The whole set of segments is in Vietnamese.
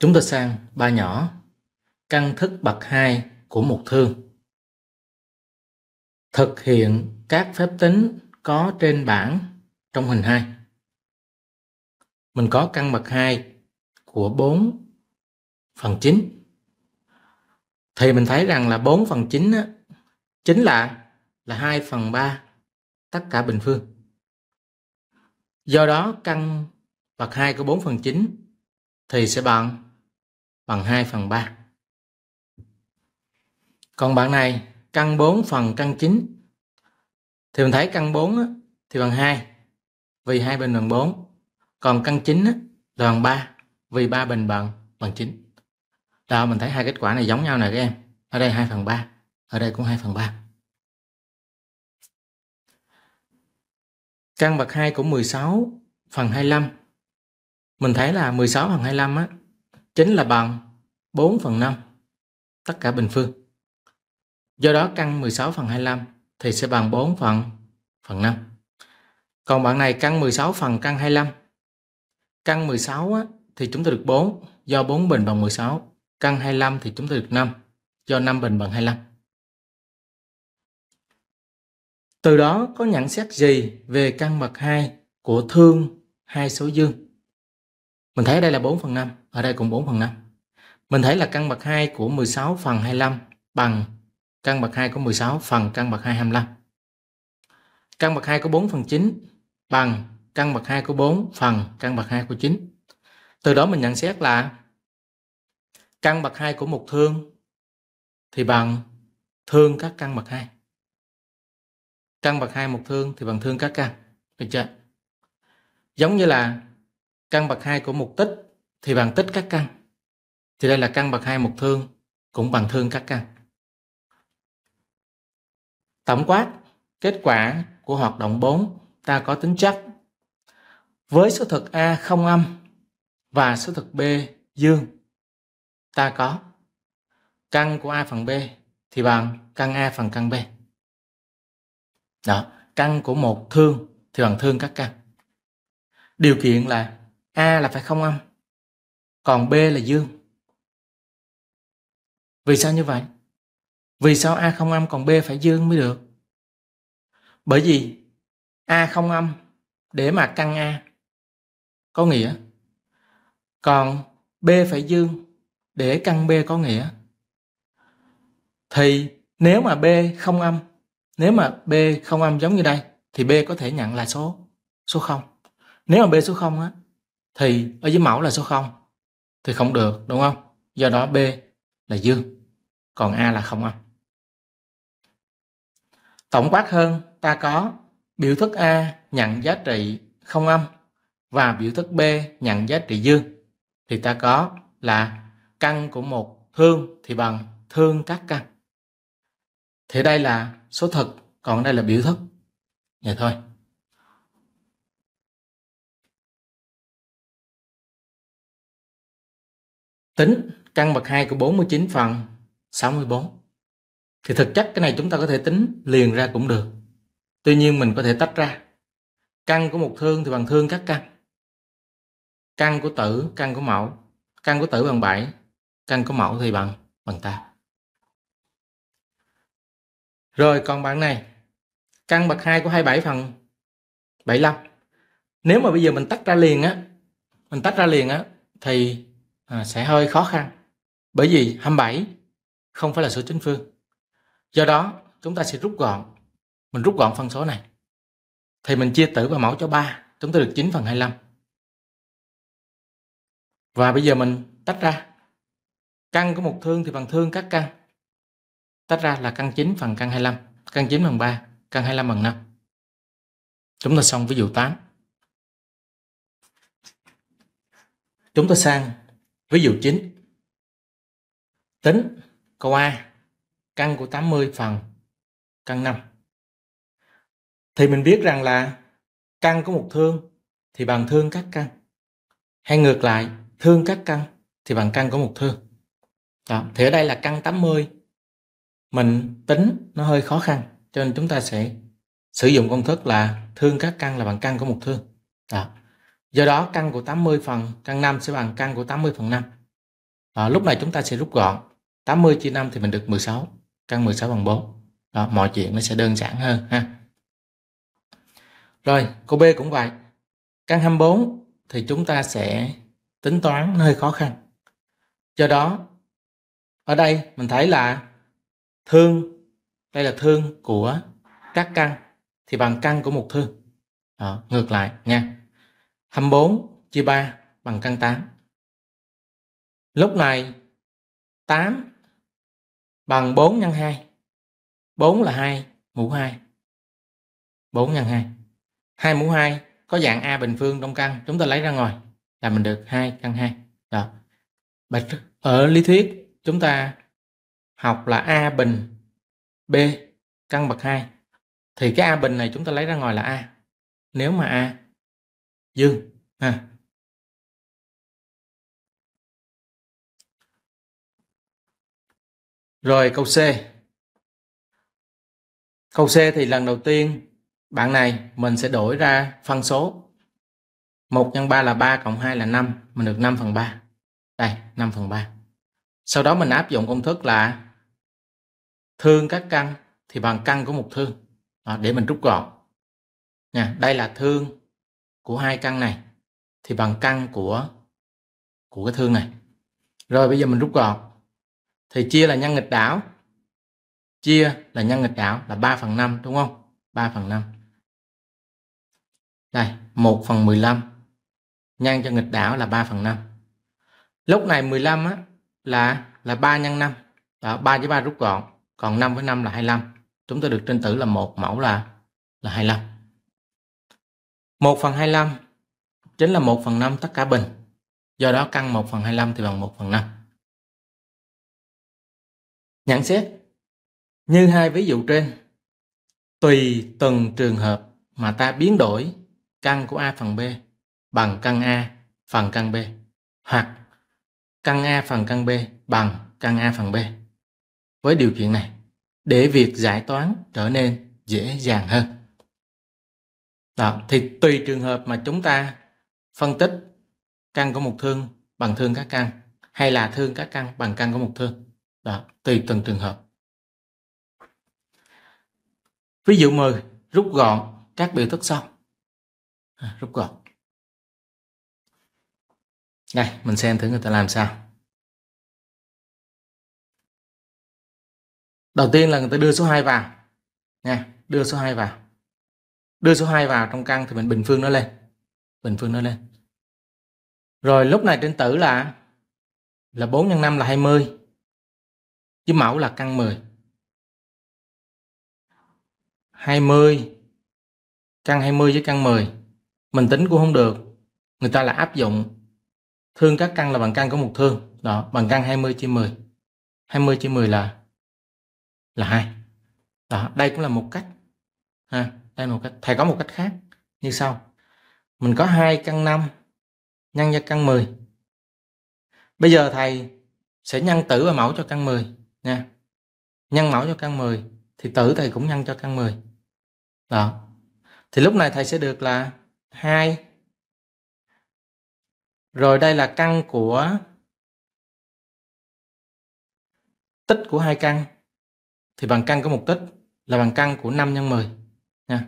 Chúng ta sang ba nhỏ. Căn thức bậc 2 của một thương. Thực hiện các phép tính có trên bảng trong hình 2. Mình có căn bậc 2 của 4 phần 9. Thì mình thấy rằng là 4 phần 9 á, chính là là 2 phần 3 tất cả bình phương. Do đó căn bậc 2 của 4 phần 9 thì sẽ bằng bằng 2 phần 3. Còn bạn này căn 4 phần căn 9 thì mình thấy căn 4 á, thì bằng 2 vì 2 bình bằng 4. Còn căn 9 á, là bằng 3 vì 3 bình bằng bằng 9. Đó mình thấy hai kết quả này giống nhau này các em. Ở đây 2 phần 3, ở đây cũng 2 phần 3. Căn bậc 2 của 16 phần 25. Mình thấy là 16 phần 25 á, chính là bằng 4 phần 5 tất cả bình phương. Do đó căn 16 phần 25 thì sẽ bằng 4 phần phần 5. Còn bạn này căn 16 phần căn 25. Căn 16 á, thì chúng ta được 4 do 4 bình bằng 16. Căn 25 thì chúng ta được 5 do 5 bình bằng 25. Từ đó có nhận xét gì về căn bậc 2 của thương hai số dương? Mình thấy đây là 4 phần 5, ở đây cũng 4 phần 5. Mình thấy là căn bậc 2 của 16 phần 25 bằng căn bậc 2 của 16 phần căn bậc 2 25. Căn bậc 2 của 4 phần 9 bằng căn bậc 2 của 4 phần căn bậc 2 của 9. Từ đó mình nhận xét là căn bậc 2 của một thương thì bằng thương các căn bậc 2. Căn bậc 2 một thương thì bằng thương các căn. Được chưa? Giống như là căn bậc hai của mục tích thì bằng tích các căn. Thì đây là căn bậc hai mục thương cũng bằng thương các căn. Tổng quát, kết quả của hoạt động 4 ta có tính chất với số thực A không âm và số thực B dương ta có căn của A phần B thì bằng căn A phần căn B. Đó, căn của một thương thì bằng thương các căn. Điều kiện là A là phải không âm, còn B là dương. Vì sao như vậy? Vì sao A không âm còn B phải dương mới được? Bởi vì A không âm để mà căn A có nghĩa. Còn B phải dương để căn B có nghĩa. Thì nếu mà B không âm, nếu mà B không âm giống như đây thì B có thể nhận là số số 0. Nếu mà B số 0 á thì ở dưới mẫu là số 0 thì không được đúng không? Do đó B là dương, còn A là không âm. Tổng quát hơn ta có biểu thức A nhận giá trị không âm và biểu thức B nhận giá trị dương thì ta có là căn của một thương thì bằng thương các căn. Thì đây là số thực, còn đây là biểu thức. Vậy thôi. Tính căn bậc 2 của 49 phần 64. Thì thực chất cái này chúng ta có thể tính liền ra cũng được. Tuy nhiên mình có thể tách ra. Căn của một thương thì bằng thương các căn. Căn của tử, căn của mẫu. Căn của tử bằng 7, căn của mẫu thì bằng bằng 8. Rồi còn bạn này, căn bậc 2 của 27 phần 75. Nếu mà bây giờ mình tách ra liền á, mình tách ra liền á thì à, sẽ hơi khó khăn bởi vì 27 không phải là số chính phương. Do đó chúng ta sẽ rút gọn, mình rút gọn phân số này. Thì mình chia tử và mẫu cho 3, chúng ta được 9 phần 25. Và bây giờ mình tách ra. Căn của một thương thì bằng thương các căn. Tách ra là căn 9 phần căn 25, căn 9 bằng 3, căn 25 bằng 5. Chúng ta xong ví dụ 8. Chúng ta sang Ví dụ chính Tính câu A căn của 80 phần căn 5. Thì mình biết rằng là căn của một thương thì bằng thương các căn. Hay ngược lại, thương các căn thì bằng căn của một thương. Đó. Thì ở đây là căn 80 mình tính nó hơi khó khăn cho nên chúng ta sẽ sử dụng công thức là thương các căn là bằng căn của một thương. Đó do đó căn của 80 phần căn 5 sẽ bằng căn của 80 phần 5 à, lúc này chúng ta sẽ rút gọn 80 chia 5 thì mình được 16 căn 16 bằng 4 đó, mọi chuyện nó sẽ đơn giản hơn ha rồi cô B cũng vậy căn 24 thì chúng ta sẽ tính toán hơi khó khăn do đó ở đây mình thấy là thương đây là thương của các căn thì bằng căn của một thương đó, ngược lại nha 24 chia 3 bằng căn 8. Lúc này 8 bằng 4 nhân 2. 4 là 2 mũ 2. 4 nhân 2. 2 mũ 2 có dạng A bình phương trong căn, chúng ta lấy ra ngoài là mình được 2 căn 2. Đó. Ở lý thuyết chúng ta học là A bình B căn bậc 2 thì cái A bình này chúng ta lấy ra ngoài là A. Nếu mà A dương ha rồi câu C câu C thì lần đầu tiên bạn này mình sẽ đổi ra phân số 1 nhân 3 là 3 cộng 2 là 5 mình được 5 phần 3 đây 5 phần 3 sau đó mình áp dụng công thức là thương các căn thì bằng căn của một thương đó, để mình rút gọn nha đây là thương của hai căn này thì bằng căn của của cái thương này rồi bây giờ mình rút gọn thì chia là nhân nghịch đảo chia là nhân nghịch đảo là 3 phần 5 đúng không 3 phần 5 đây 1 phần 15 nhân cho nghịch đảo là 3 phần 5 lúc này 15 á, là là 3 nhân 5 đó, 3 với 3 rút gọn còn 5 với 5 là 25 chúng ta được trên tử là một mẫu là là 25 1 phần 25 chính là 1 phần 5 tất cả bình. Do đó căn 1 phần 25 thì bằng 1 phần 5. Nhận xét Như hai ví dụ trên, tùy từng trường hợp mà ta biến đổi căn của A phần B bằng căn A phần căn B hoặc căn A phần căn B bằng căn A phần B. Với điều kiện này, để việc giải toán trở nên dễ dàng hơn. Đó, thì tùy trường hợp mà chúng ta phân tích căn có một thương bằng thương các căn hay là thương các căn bằng căn có một thương. Đó, tùy từng trường hợp. Ví dụ 10, rút gọn các biểu thức sau. À, rút gọn. Đây, mình xem thử người ta làm sao. Đầu tiên là người ta đưa số 2 vào. Nha, đưa số 2 vào đưa số 2 vào trong căn thì mình bình phương nó lên bình phương nó lên rồi lúc này trên tử là là 4 x 5 là 20 chứ mẫu là căn 10 20 căn 20 với căn 10 mình tính cũng không được người ta là áp dụng thương các căn là bằng căn có một thương đó bằng căn 20 chia 10 20 chia 10 là là hai đó đây cũng là một cách ha đây một cách thầy có một cách khác như sau mình có hai căn 5 nhân cho căn 10 bây giờ thầy sẽ nhân tử và mẫu cho căn 10 nha nhân mẫu cho căn 10 thì tử thầy cũng nhân cho căn 10 đó thì lúc này thầy sẽ được là hai rồi đây là căn của tích của hai căn thì bằng căn có một tích là bằng căn của 5 nhân 10 nha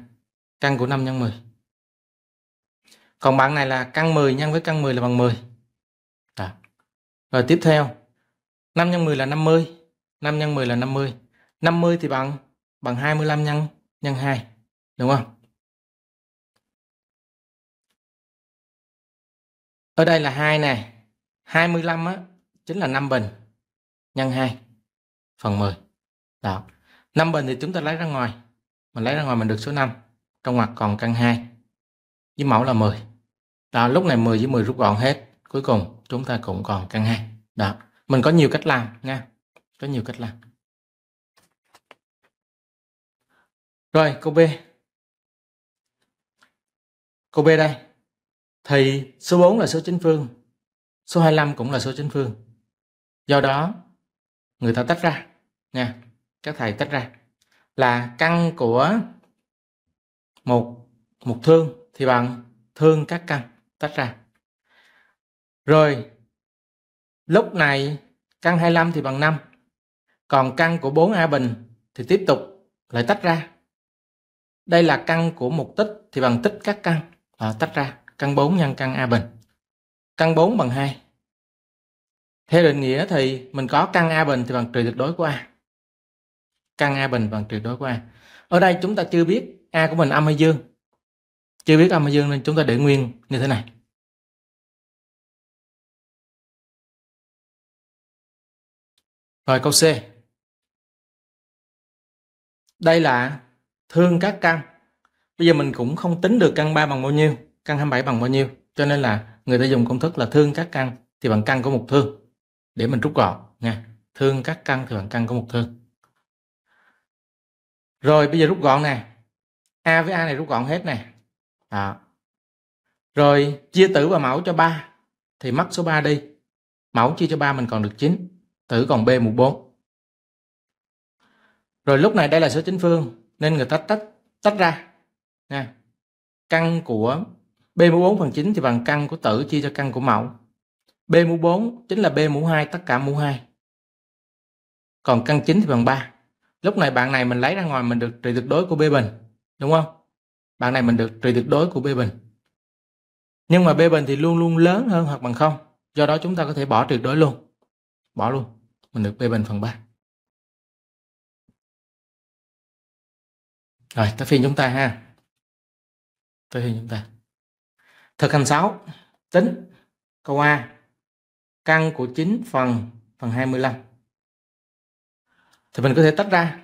căn của 5 nhân 10 còn bạn này là căn 10 nhân với căn 10 là bằng 10 Đó. rồi tiếp theo 5 nhân 10 là 50 5 nhân 10 là 50 50 thì bằng bằng 25 nhân nhân 2 đúng không ở đây là 2 nè 25 á chính là 5 bình nhân 2 phần 10 đó 5 bình thì chúng ta lấy ra ngoài mình lấy ra dạ. ngoài mình được số 5 trong ngoặc còn căn 2 với mẫu là 10 đó lúc này 10 với 10 rút gọn hết cuối cùng chúng ta cũng còn căn 2 đó mình có nhiều cách làm nha có nhiều cách làm rồi câu B câu B đây thì số 4 là số chính phương số 25 cũng là số chính phương do đó người ta tách ra nha các thầy tách ra là căn của một một thương thì bằng thương các căn tách ra rồi lúc này căn 25 thì bằng 5 còn căn của 4 A bình thì tiếp tục lại tách ra đây là căn của một tích thì bằng tích các căn à, tách ra căn 4 nhân căn A bình căn 4 bằng 2 theo định nghĩa thì mình có căn A bình thì bằng trừ tuyệt đối của A căn a bình bằng tuyệt đối của a ở đây chúng ta chưa biết a của mình âm hay dương chưa biết âm hay dương nên chúng ta để nguyên như thế này rồi câu c đây là thương các căn bây giờ mình cũng không tính được căn 3 bằng bao nhiêu căn 27 bằng bao nhiêu cho nên là người ta dùng công thức là thương các căn thì bằng căn của một thương để mình rút gọn nha thương các căn thì bằng căn của một thương rồi bây giờ rút gọn nè a với a này rút gọn hết nè đó. rồi chia tử và mẫu cho 3 thì mắc số 3 đi mẫu chia cho 3 mình còn được 9 tử còn b mũ 4 rồi lúc này đây là số chính phương nên người ta tách tách ra nha căn của b mũ 4 phần 9 thì bằng căn của tử chia cho căn của mẫu b mũ 4 chính là b mũ 2 tất cả mũ 2 còn căn 9 thì bằng 3 lúc này bạn này mình lấy ra ngoài mình được trị tuyệt đối của b bình đúng không bạn này mình được trị tuyệt đối của b bình nhưng mà b bình thì luôn luôn lớn hơn hoặc bằng không do đó chúng ta có thể bỏ tuyệt đối luôn bỏ luôn mình được b bình phần 3 rồi tới phiên chúng ta ha tới phiên chúng ta thực hành 6 tính câu a căn của 9 phần phần 25 thì mình có thể tách ra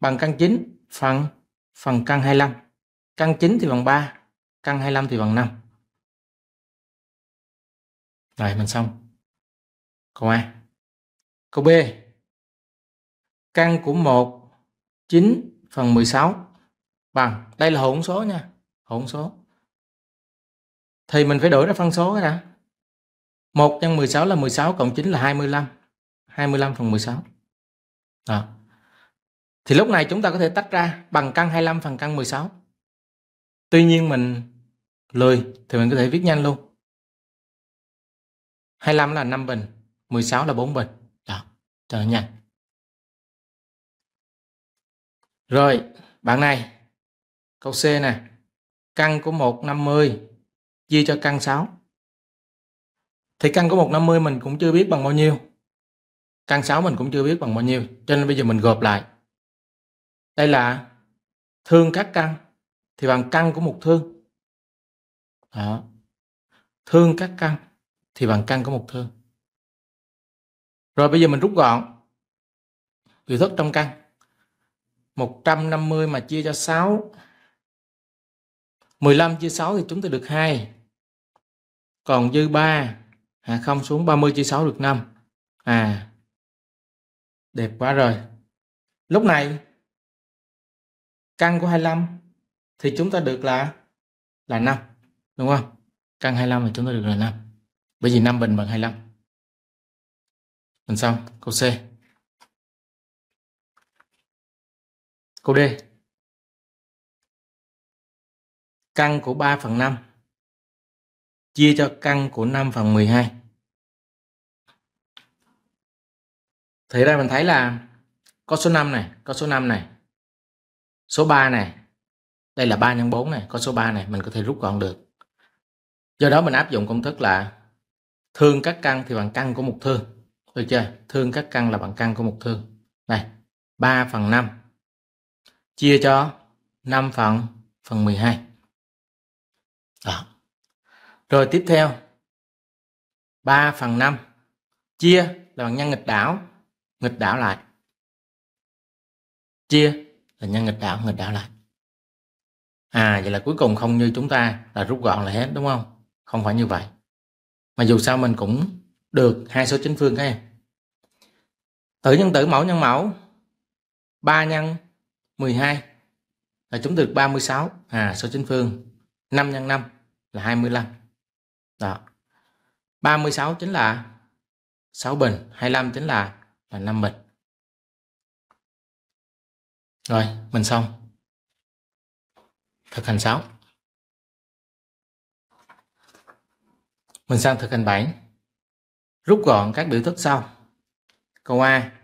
bằng căn 9 phần phần căn 25. Căn 9 thì bằng 3, căn 25 thì bằng 5. Rồi mình xong. Câu A. Câu B. Căn của 1 9 phần 16 bằng đây là hỗn số nha, hỗn số. Thì mình phải đổi ra phân số cái đã. 1 nhân 16 là 16 cộng 9 là 25. 25 phần 16 à. thì lúc này chúng ta có thể tách ra bằng căn 25 phần căn 16 tuy nhiên mình lười thì mình có thể viết nhanh luôn 25 là 5 bình 16 là 4 bình đó cho nhanh rồi bạn này câu C nè căn của 150 chia cho căn 6 thì căn của 150 mình cũng chưa biết bằng bao nhiêu căn 6 mình cũng chưa biết bằng bao nhiêu cho nên bây giờ mình gộp lại đây là thương các căn thì bằng căn của một thương đó thương các căn thì bằng căn của một thương rồi bây giờ mình rút gọn biểu thức trong căn 150 mà chia cho 6 15 chia 6 thì chúng ta được 2 còn dư 3 à, không xuống 30 chia 6 được 5 à Đẹp quá rồi. Lúc này căn của 25 thì chúng ta được là là 5, đúng không? Căn 25 thì chúng ta được là 5. Bởi vì 5 bình bằng 25. Mình xong câu C. Câu D. Căn của 3 phần 5 chia cho căn của 5 phần 12. thì đây mình thấy là có số 5 này có số 5 này số 3 này đây là 3 x 4 này có số 3 này mình có thể rút gọn được do đó mình áp dụng công thức là thương các căn thì bằng căn của một thương được chưa thương các căn là bằng căn của một thương này 3 phần 5 chia cho 5 phần phần 12 đó. rồi tiếp theo 3 phần 5 chia là bằng nhân nghịch đảo nghịch đảo lại chia là nhân nghịch đảo nghịch đảo lại à vậy là cuối cùng không như chúng ta là rút gọn lại hết đúng không không phải như vậy mà dù sao mình cũng được hai số chính phương các em tử nhân tử mẫu nhân mẫu 3 nhân 12 là chúng được 36 à số chính phương 5 nhân 5 là 25 đó 36 chính là 6 bình 25 chính là là 5 bịch rồi mình xong thực hành 6 mình sang thực hành 7 rút gọn các biểu thức sau câu A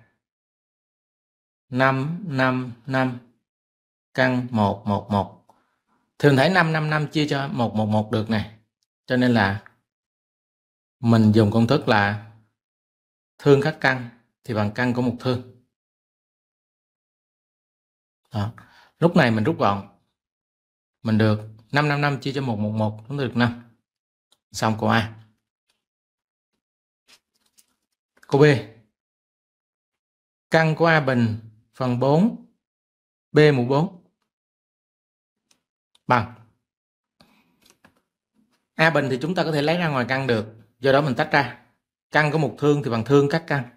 5 5 5 căn 1 1 1 thường thấy 5 5 5 chia cho 1 1 1 được này cho nên là mình dùng công thức là thương các căn thì bằng căn của một thương đó. lúc này mình rút gọn mình được 555 chia cho 111 chúng ta được 5 xong câu A câu B căn của A bình phần 4 B mũ 4 bằng A bình thì chúng ta có thể lấy ra ngoài căn được do đó mình tách ra căn của một thương thì bằng thương các căn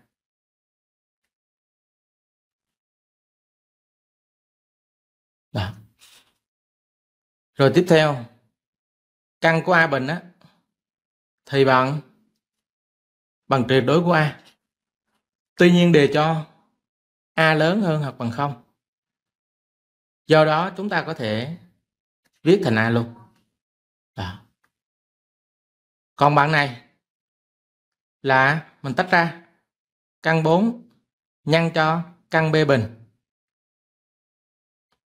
Đó. Rồi tiếp theo, căn của A bình á thì bằng bằng tuyệt đối của A. Tuy nhiên đề cho A lớn hơn hoặc bằng không. Do đó chúng ta có thể viết thành A luôn. Đó. Còn bạn này là mình tách ra căn 4 nhân cho căn B bình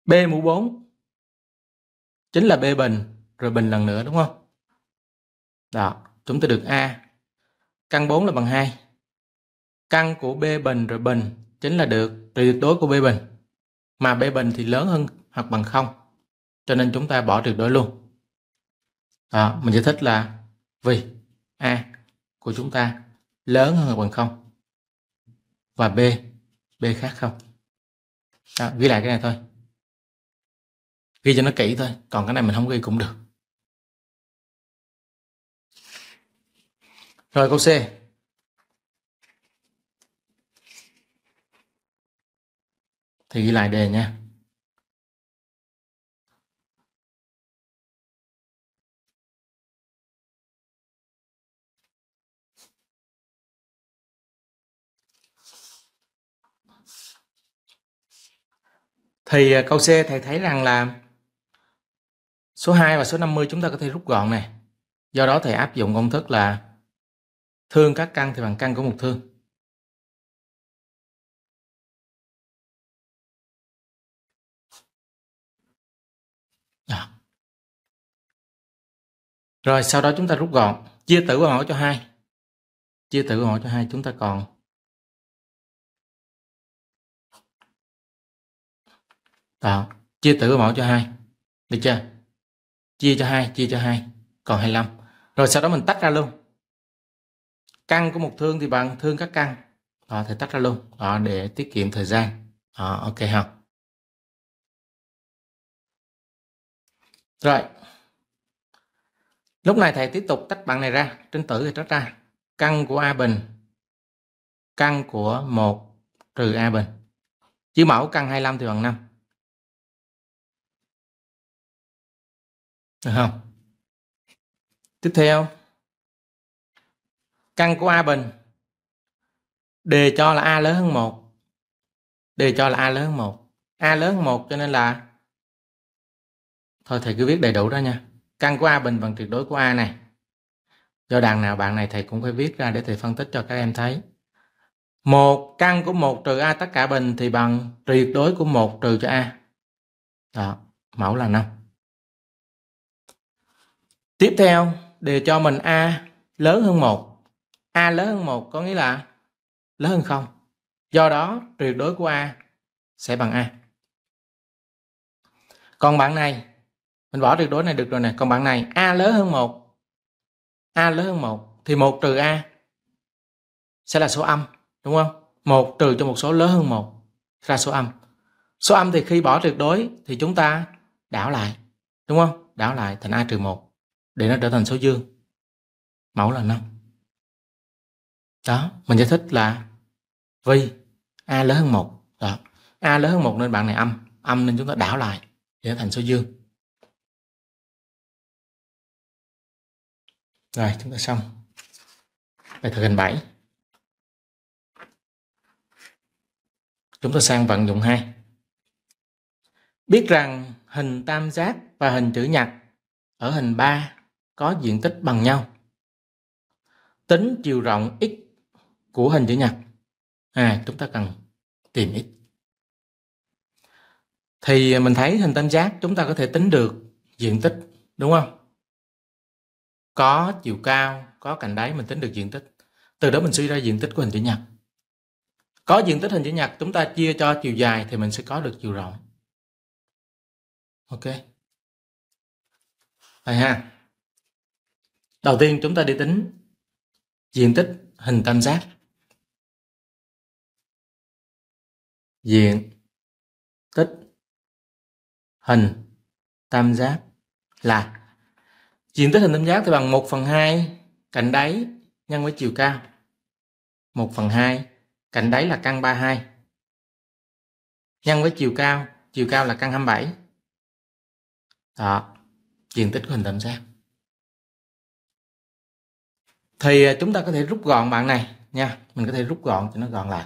B mũ 4 chính là B bình rồi bình lần nữa đúng không? Đó, chúng ta được A. Căn 4 là bằng 2. Căn của B bình rồi bình chính là được trị tuyệt đối của B bình. Mà B bình thì lớn hơn hoặc bằng 0. Cho nên chúng ta bỏ tuyệt đối luôn. Đó, mình giải thích là vì A của chúng ta lớn hơn hoặc bằng 0 và B B khác không. Đó, ghi lại cái này thôi ghi cho nó kỹ thôi còn cái này mình không ghi cũng được rồi câu C thì ghi lại đề nha thì à, câu C thầy thấy rằng là Số 2 và số 50 chúng ta có thể rút gọn này. Do đó thầy áp dụng công thức là thương các căn thì bằng căn của một thương. Đó. Rồi sau đó chúng ta rút gọn, chia tử và mẫu cho hai. Chia tử và mẫu cho hai chúng ta còn Đó, chia tử và mẫu cho hai. Được chưa? chia cho 2 chia cho 2 còn 25 rồi sau đó mình tách ra luôn căn của một thương thì bằng thương các căn đó, thì tách ra luôn đó, để tiết kiệm thời gian đó, ok không rồi lúc này thầy tiếp tục tách bạn này ra trên tử thì tách ra căn của a bình căn của 1 trừ a bình chứ mẫu căn 25 thì bằng 5 Được không? Tiếp theo căn của A bình đề cho là A lớn hơn một đề cho là A lớn hơn một A lớn hơn một cho nên là thôi thầy cứ viết đầy đủ đó nha căn của A bình bằng tuyệt đối của A này do đàn nào bạn này thầy cũng phải viết ra để thầy phân tích cho các em thấy một căn của một trừ A tất cả bình thì bằng tuyệt đối của một trừ cho A đó mẫu là năm Tiếp theo, đều cho mình A lớn hơn 1. A lớn hơn 1 có nghĩa là lớn hơn 0. Do đó, tuyệt đối của A sẽ bằng A. Còn bạn này, mình bỏ tuyệt đối này được rồi nè. Còn bạn này, A lớn hơn 1. A lớn hơn 1 thì 1 trừ A sẽ là số âm, đúng không? 1 trừ cho một số lớn hơn 1 ra số âm. Số âm thì khi bỏ tuyệt đối thì chúng ta đảo lại, đúng không? Đảo lại thành A trừ 1 để nó trở thành số dương mẫu là 5 đó mình giải thích là vì a lớn hơn một đó a lớn hơn một nên bạn này âm âm nên chúng ta đảo lại để thành số dương rồi chúng ta xong bài thực hình 7 chúng ta sang vận dụng 2 biết rằng hình tam giác và hình chữ nhật ở hình 3 có diện tích bằng nhau. Tính chiều rộng x của hình chữ nhật. À, chúng ta cần tìm x. Thì mình thấy hình tam giác chúng ta có thể tính được diện tích, đúng không? Có chiều cao, có cạnh đáy mình tính được diện tích. Từ đó mình suy ra diện tích của hình chữ nhật. Có diện tích hình chữ nhật chúng ta chia cho chiều dài thì mình sẽ có được chiều rộng. Ok. Đây ha. Đầu tiên chúng ta đi tính diện tích hình tam giác. Diện tích hình tam giác là diện tích hình tam giác thì bằng 1 phần 2 cạnh đáy nhân với chiều cao. 1 phần 2 cạnh đáy là căn 32 nhân với chiều cao chiều cao là căn 27 đó diện tích của hình tam giác thì à, chúng ta có thể rút gọn bạn này nha mình có thể rút gọn cho nó gọn lại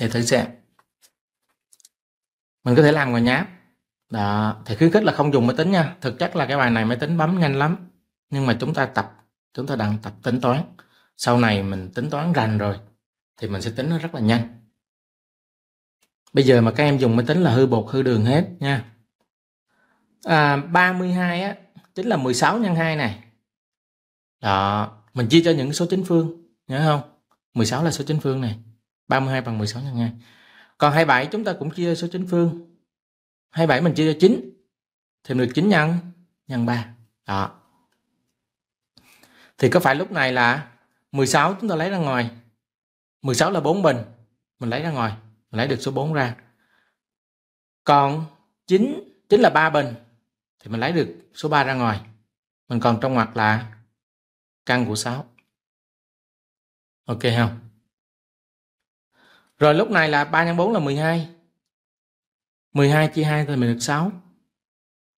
để thử xem mình có thể làm ngồi nháp đó thì khuyến khích là không dùng máy tính nha thực chất là cái bài này máy tính bấm nhanh lắm nhưng mà chúng ta tập chúng ta đang tập tính toán sau này mình tính toán rành rồi thì mình sẽ tính nó rất là nhanh bây giờ mà các em dùng máy tính là hư bột hư đường hết nha à, 32 á chính là 16 nhân 2 này đó mình chia cho những số chính phương nhớ không 16 là số chính phương này 32 bằng 16 nhân 2 còn 27 chúng ta cũng chia số chính phương 27 mình chia cho 9 thì được 9 nhân nhân 3 đó thì có phải lúc này là 16 chúng ta lấy ra ngoài 16 là 4 bình mình lấy ra ngoài mình lấy được số 4 ra còn 9 chính là 3 bình thì mình lấy được số 3 ra ngoài mình còn trong ngoặc là căn của 6 ok không rồi lúc này là 3 nhân 4 là 12 12 chia 2 thì mình được 6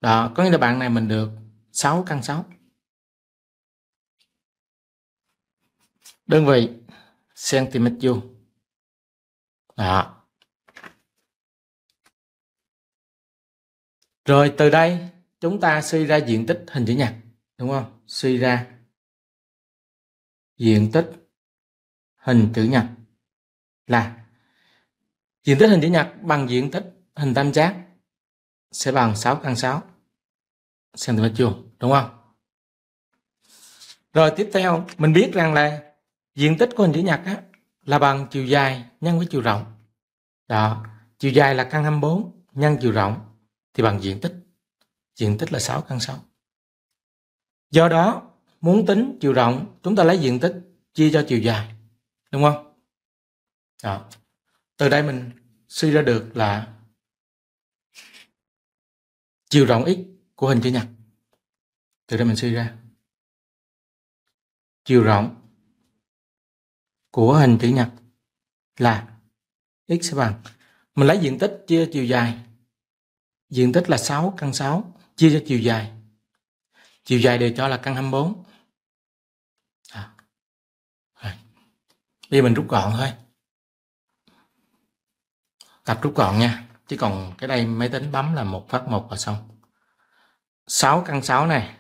đó có nghĩa là bạn này mình được 6 căn 6 đơn vị cm vuông đó rồi từ đây chúng ta suy ra diện tích hình chữ nhật đúng không suy ra diện tích hình chữ nhật là diện tích hình chữ nhật bằng diện tích hình tam giác sẽ bằng 6 căn 6 cm vuông đúng không rồi tiếp theo mình biết rằng là diện tích của hình chữ nhật á, là bằng chiều dài nhân với chiều rộng đó chiều dài là căn 24 nhân chiều rộng thì bằng diện tích diện tích là 6 căn 6. Do đó, muốn tính chiều rộng, chúng ta lấy diện tích chia cho chiều dài. Đúng không? Đó. Từ đây mình suy ra được là chiều rộng x của hình chữ nhật. Từ đây mình suy ra. Chiều rộng của hình chữ nhật là x sẽ bằng. Mình lấy diện tích chia chiều dài. Diện tích là 6 căn 6 chia cho chiều dài chiều dài đều cho là căn 24 à. Rồi. bây giờ mình rút gọn thôi tập rút gọn nha chứ còn cái đây máy tính bấm là một phát một và xong 6 căn 6 này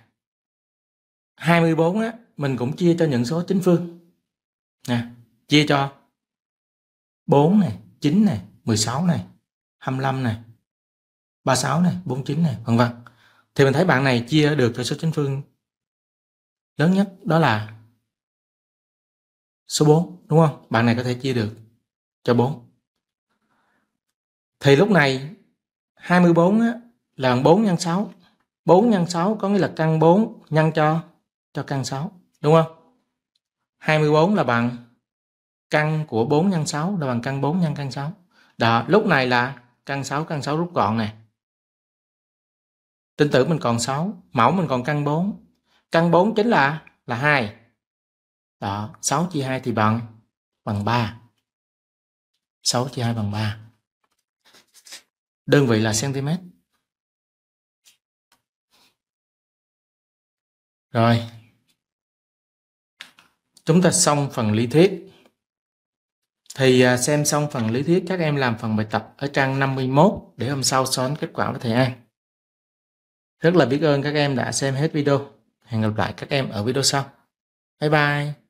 24 á mình cũng chia cho những số chính phương nè chia cho 4 này 9 này 16 này 25 này 36 này 49 này vân vân thì mình thấy bạn này chia được cho số chính phương lớn nhất đó là số 4 đúng không? Bạn này có thể chia được cho 4. Thì lúc này 24 á, là 4 nhân 6. 4 nhân 6 có nghĩa là căn 4 nhân cho cho căn 6, đúng không? 24 là bằng căn của 4 nhân 6 là bằng căn 4 nhân căn 6. Đó, lúc này là căn 6 căn 6 rút gọn này Tinh tử mình còn 6, mẫu mình còn căn 4. Căn 4 chính là là 2. Đó, 6 chia 2 thì bằng bằng 3. 6 chia 2 bằng 3. Đơn vị là cm. Rồi. Chúng ta xong phần lý thuyết. Thì à, xem xong phần lý thuyết các em làm phần bài tập ở trang 51 để hôm sau so kết quả với thầy An. Rất là biết ơn các em đã xem hết video. Hẹn gặp lại các em ở video sau. Bye bye!